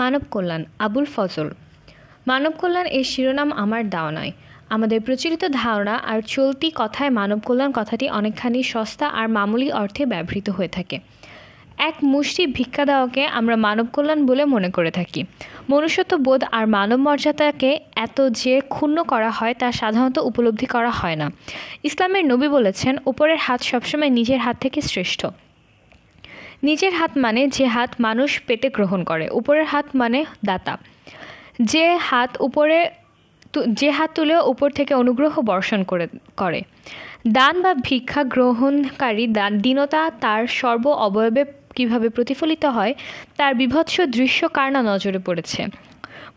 মানব কল্যাণ আবুল ফজল মানব কল্যাণ এর শিরোনাম আমার দেওয়া নয় আমাদের প্রচলিত ধারণা আর চলতি কথায় মানব কল্যাণ কথাটি অনেকখানি সস্তা আর মামুলি অর্থে ব্যবহৃত হয়ে থাকে এক মুষ্টি ভিক্ষা দেওয়াকে আমরা মানব কল্যাণ বলে মনে করে থাকি মনুষ্যত্ব বোধ আর মানব মর্যাদাকে এত যে ক্ষুণ্ণ করা হয় তা সাধারণত উপলব্ধি করা হয় না ইসলামের নবী বলেছেন ওপরের হাত সবসময় নিজের হাত থেকে শ্রেষ্ঠ নিচের হাত মানে যে হাত মানুষ পেটে গ্রহণ করে উপরের হাত মানে দাতা যে হাত উপরে যে হাত তুলে উপর থেকে অনুগ্রহ বর্ষণ করে করে দান বা ভিক্ষা গ্রহণকারী দান দীনতা তার সর্ব অবয়বে কীভাবে প্রতিফলিত হয় তার বিভৎস দৃশ্য কার না নজরে পড়েছে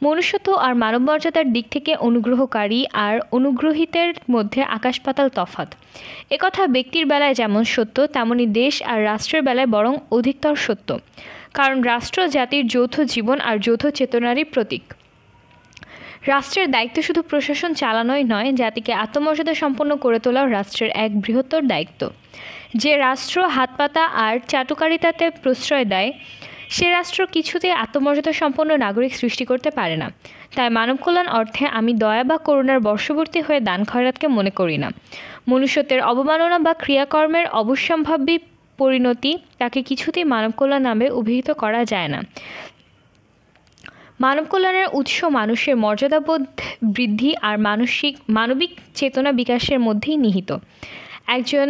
মনুষ্যত্ব আর মানবমর্যাদার দিক থেকে অনুগ্রহকারী আর অনুগ্রহীতের মধ্যে আকাশ পাতাল তফাত একথা ব্যক্তির বেলায় যেমন সত্য তেমনি দেশ আর রাষ্ট্রের বেলায় বরং অধিকতর সত্য কারণ রাষ্ট্র জাতির যৌথ জীবন আর যৌথ চেতনারই প্রতীক রাষ্ট্রের দায়িত্ব শুধু প্রশাসন চালানোই নয় জাতিকে আত্মমর্যাদা সম্পন্ন করে তোলাও রাষ্ট্রের এক বৃহত্তর দায়িত্ব যে রাষ্ট্র হাতপাতা আর চাটুকারিতাতে প্রশ্রয় দেয় সে রাষ্ট্র কিছুতেই আত্মমর্যাদা সম্পন্ন নাগরিক সৃষ্টি করতে পারে না তাই মানব কল্যাণ অর্থে আমি দয়া বা করুণার বর্ষবর্তী হয়ে দান খয়রাতকে মনে করি না মনুষ্যত্বের অবমাননা বা ক্রিয়াকর্মের অবশ্যম্ভাবী পরিণতি তাকে কিছুতেই মানব কল্যাণ নামে অভিহিত করা যায় না মানব কল্যাণের উৎস মানুষের মর্যাদাবোধ বৃদ্ধি আর মানসিক মানবিক চেতনা বিকাশের মধ্যেই নিহিত একজন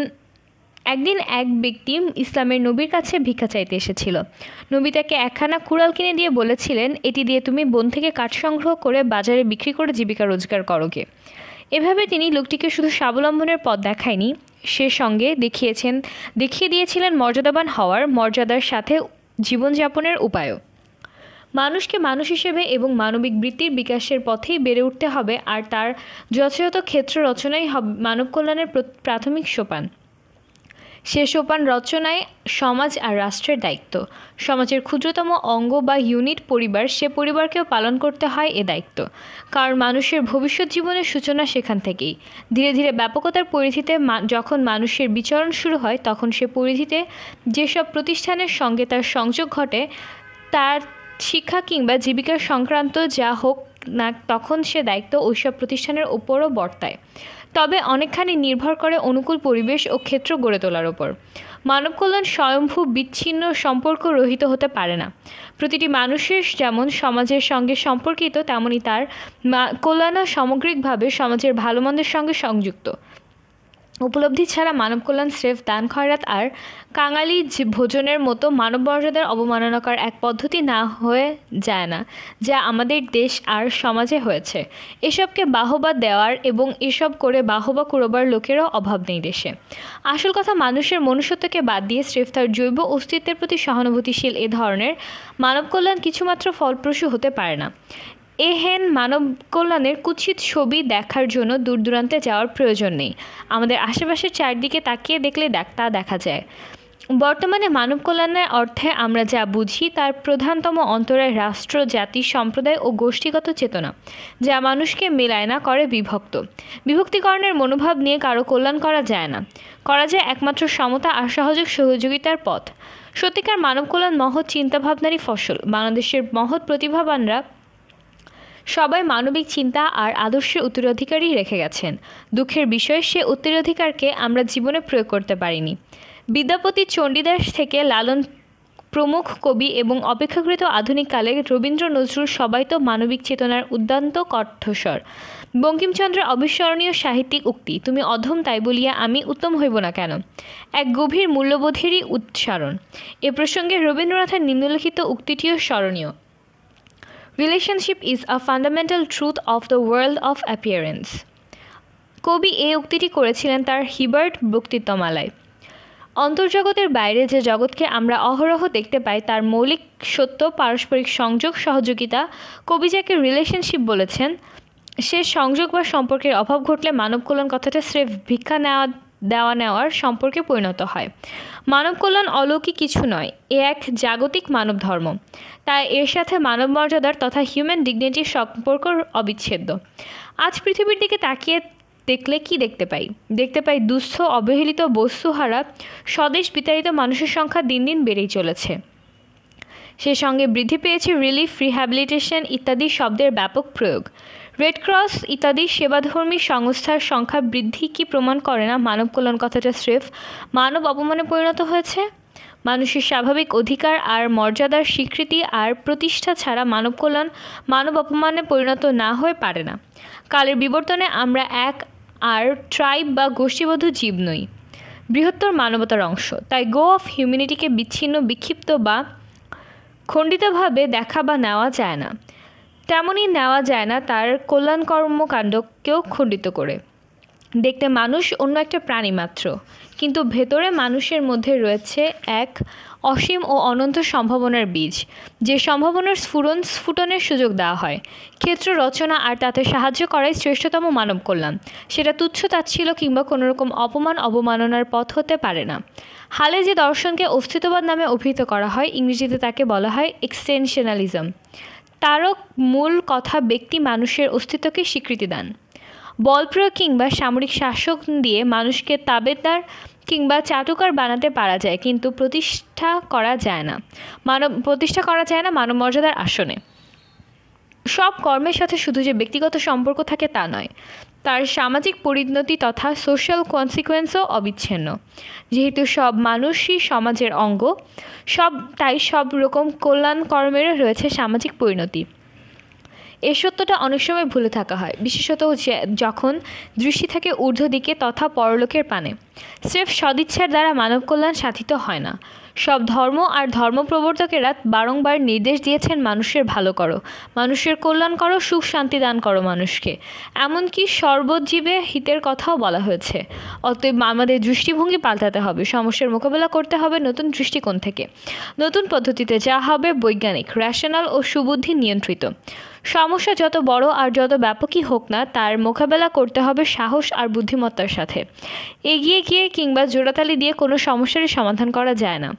একদিন এক ব্যক্তি ইসলামের নবীর কাছে ভিক্ষা চাইতে এসেছিল নবী তাকে একখানা কুড়াল কিনে দিয়ে বলেছিলেন এটি দিয়ে তুমি বন থেকে কাঠ সংগ্রহ করে বাজারে বিক্রি করে জীবিকা রোজগার করোকে এভাবে তিনি লোকটিকে শুধু স্বাবলম্বনের পথ দেখায়নি সে সঙ্গে দেখিয়েছেন দেখিয়ে দিয়েছিলেন মর্যাদাবান হওয়ার মর্যাদার সাথে জীবনযাপনের উপায়ও মানুষকে মানুষ হিসেবে এবং মানবিক বৃত্তির বিকাশের পথেই বেড়ে উঠতে হবে আর তার যথাযথ ক্ষেত্র রচনাই হবে মানব কল্যাণের প্রাথমিক সোপান সে সোপান রচনায় সমাজ আর রাষ্ট্রের দায়িত্ব সমাজের ক্ষুদ্রতম অঙ্গ বা ইউনিট পরিবার সে পরিবারকেও পালন করতে হয় এ দায়িত্ব কারণ মানুষের ভবিষ্যৎ জীবনের সূচনা সেখান থেকেই ধীরে ধীরে ব্যাপকতার পরিধিতে যখন মানুষের বিচরণ শুরু হয় তখন সে পরিধিতে যেসব প্রতিষ্ঠানের সঙ্গে তার সংযোগ ঘটে তার শিক্ষা কিংবা জীবিকা সংক্রান্ত যা হোক না তখন সে দায়িত্ব ওইসব প্রতিষ্ঠানের ওপরও বর্তায় তবে অনেকখানি নির্ভর করে অনুকূল পরিবেশ ও ক্ষেত্র গড়ে তোলার ওপর মানব কল্যাণ স্বয়ংভূ বিচ্ছিন্ন সম্পর্ক রহিত হতে পারে না প্রতিটি মানুষের যেমন সমাজের সঙ্গে সম্পর্কিত তেমনই তার কল্যাণও সামগ্রিকভাবে সমাজের ভালো সঙ্গে সংযুক্ত উপলব্ধি ছাড়া মানব কল্যাণ স্রেফ দান খয়রাত আর কাঙালি ভোজনের মতো মানব মর্যাদার অবমাননাকর এক পদ্ধতি না হয়ে যায় না যা আমাদের দেশ আর সমাজে হয়েছে এসবকে বাহবা দেওয়ার এবং এসব করে বাহবা কুরোবার লোকেরও অভাব নেই দেশে আসল কথা মানুষের মনুষ্যত্বকে বাদ দিয়ে স্রেফ তার জৈব অস্তিত্বের প্রতি সহানুভূতিশীল এ ধরনের মানব কল্যাণ কিছুমাত্র ফলপ্রসূ হতে পারে না এহেন মানব কল্যাণের কুচিত ছবি দেখার জন্য দূর দূরান্তে যাওয়ার প্রয়োজন নেই আমাদের আশেপাশের চারদিকে তাকিয়ে দেখলে তা দেখা যায় বর্তমানে মানব কল্যাণের অর্থে আমরা যা বুঝি তার প্রধানতম অন্তরায় রাষ্ট্র জাতি সম্প্রদায় ও গোষ্ঠীগত চেতনা যা মানুষকে মেলায় না করে বিভক্ত বিভক্তিকরণের মনোভাব নিয়ে কারো কল্যাণ করা যায় না করা যায় একমাত্র সমতা আর সহযোগ সহযোগিতার পথ সত্যিকার মানব কল্যাণ মহৎ চিন্তাভাবনারই ফসল বাংলাদেশের মহৎ প্রতিভাবানরা সবাই মানবিক চিন্তা আর আদর্শের উত্তরাধিকারী রেখে গেছেন দুঃখের বিষয় সে উত্তরাধিকারকে আমরা জীবনে প্রয়োগ করতে পারিনি বিদ্যাপতি চণ্ডীদাস থেকে লালন প্রমুখ কবি এবং অপেক্ষাকৃত আধুনিককালে রবীন্দ্র নজরুল সবাই তো মানবিক চেতনার উদ্যান্ত কণ্ঠস্বর বঙ্কিমচন্দ্রের অবিস্মরণীয় সাহিত্যিক উক্তি তুমি অধম তাই বলিয়া আমি উত্তম হইব না কেন এক গভীর মূল্যবোধেরই উচ্চারণ এ প্রসঙ্গে রবীন্দ্রনাথের নিম্নলিখিত উক্তিটিও স্মরণীয় relationship is a fundamental truth of the world of appearance কবি এই উক্তিটি করেছিলেন তার হিবার্ট বক্তৃত্বমালায় অন্তর্জগতের বাইরে যে জগৎকে আমরা অহরহ দেখতে পাই তার মৌলিক সত্য পারস্পরিক সংযোগ সহযোগিতা কবি যাকে রিলেশনশিপ বলেছেন সে সংযোগ বা সম্পর্কের অভাব ঘটলে মানব কল্যাণ কথাটা স্রেফ ভিক্ষা নেওয়া দেওয়া নেওয়ার সম্পর্কে পরিণত হয় মানব কল্যাণ অলৌকিক কিছু নয় এ এক জাগতিক মানব ধর্ম তাই এর সাথে মানব মর্যাদার তথা হিউম্যান ডিগনিটির সম্পর্ক অবিচ্ছেদ্য আজ পৃথিবীর দিকে তাকিয়ে দেখলে কি দেখতে পাই দেখতে পাই দুস্থ অবহেলিত বস্তুহারা স্বদেশ বিতাড়িত মানুষের সংখ্যা দিন দিন বেড়েই চলেছে সে সঙ্গে বৃদ্ধি পেয়েছে রিলিফ রিহ্যাবিলিটেশন ইত্যাদি শব্দের ব্যাপক প্রয়োগ রেডক্রস ইত্যাদি সেবাধর্মী সংস্থার সংখ্যা বৃদ্ধি কি প্রমাণ করে না মানব কল্যাণ কথাটা স্রেফ মানব অপমানে পরিণত হয়েছে মানুষের স্বাভাবিক অধিকার আর মর্যাদার স্বীকৃতি আর প্রতিষ্ঠা ছাড়া মানব কল্যাণ মানব অপমানে পরিণত না হয়ে পারে না কালের বিবর্তনে আমরা এক আর ট্রাইব বা গোষ্ঠীবদ্ধ জীব নই বৃহত্তর মানবতার অংশ তাই গো অফ হিউম্যানিটিকে বিচ্ছিন্ন বিক্ষিপ্ত বা খণ্ডিতভাবে দেখা বা নেওয়া যায় না তেমনই নেওয়া যায় না তার কল্যাণ কর্মকাণ্ডকেও খণ্ডিত করে দেখতে মানুষ অন্য একটা প্রাণী মাত্র কিন্তু ভেতরে মানুষের মধ্যে রয়েছে এক অসীম ও অনন্ত সম্ভাবনার বীজ যে সম্ভাবনার স্ফুরন স্ফুটনের সুযোগ দেওয়া হয় ক্ষেত্র রচনা আর তাতে সাহায্য করাই শ্রেষ্ঠতম মানব কল্যাণ সেটা তুচ্ছ তাচ্ছিল কিংবা কোনোরকম অপমান অবমাননার পথ হতে পারে না হালে যে দর্শনকে অস্তিত্ববাদ নামে অভিহিত করা হয় ইংরেজিতে তাকে বলা হয় এক্সটেনশনালিজম তারও মূল কথা ব্যক্তি মানুষের অস্তিত্বকে স্বীকৃতি দান বলপ্রয়োগ কিংবা সামরিক শাসক দিয়ে মানুষকে তাবেদার কিংবা চাটুকার বানাতে পারা যায় কিন্তু প্রতিষ্ঠা করা যায় না মানব প্রতিষ্ঠা করা যায় না মানব মর্যাদার আসনে সব কর্মের সাথে শুধু যে ব্যক্তিগত সম্পর্ক থাকে তা নয় তার সামাজিক পরিণতি তথা সোশ্যাল কনসিকোয়েন্সও অবিচ্ছিন্ন যেহেতু সব মানুষই সমাজের অঙ্গ সব তাই সব রকম কল্যাণ কর্মের রয়েছে সামাজিক পরিণতি এ সত্যটা অনেক সময় ভুলে থাকা হয় বিশেষত যখন দৃষ্টি থাকে ঊর্ধ্ব দিকে তথা পরলোকের পানে স্রেফ সদিচ্ছার দ্বারা মানব কল্যাণ সাধিত হয় না সব ধর্ম আর ধর্ম প্রবর্তকেরা বারংবার নির্দেশ দিয়েছেন মানুষের ভালো করো মানুষের কল্যাণ করো সুখ শান্তি দান করো মানুষকে এমনকি সর্বজীবে হিতের কথাও বলা হয়েছে অতএব আমাদের দৃষ্টিভঙ্গি পাল্টাতে হবে সমস্যার মোকাবেলা করতে হবে নতুন দৃষ্টিকোণ থেকে নতুন পদ্ধতিতে যা হবে বৈজ্ঞানিক র্যাশনাল ও সুবুদ্ধি নিয়ন্ত্রিত সমস্যা যত বড় আর যত ব্যাপকই হোক না তার মোকাবেলা করতে হবে সাহস আর বুদ্ধিমত্তার সাথে এগিয়ে গিয়ে কিংবা জোড়াতালি দিয়ে কোনো সমস্যারই সমাধান করা যায় না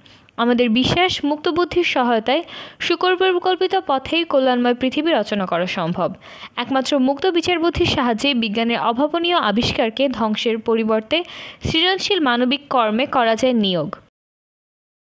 আমাদের বিশ্বাস মুক্তবুদ্ধির সহায়তায় শুকর পরিকল্পিত পথেই কল্যাণময় পৃথিবী রচনা করা সম্ভব একমাত্র মুক্ত বিচারবুদ্ধির সাহায্যে বিজ্ঞানের অভাবনীয় আবিষ্কারকে ধ্বংসের পরিবর্তে সৃজনশীল মানবিক কর্মে করা যায় নিয়োগ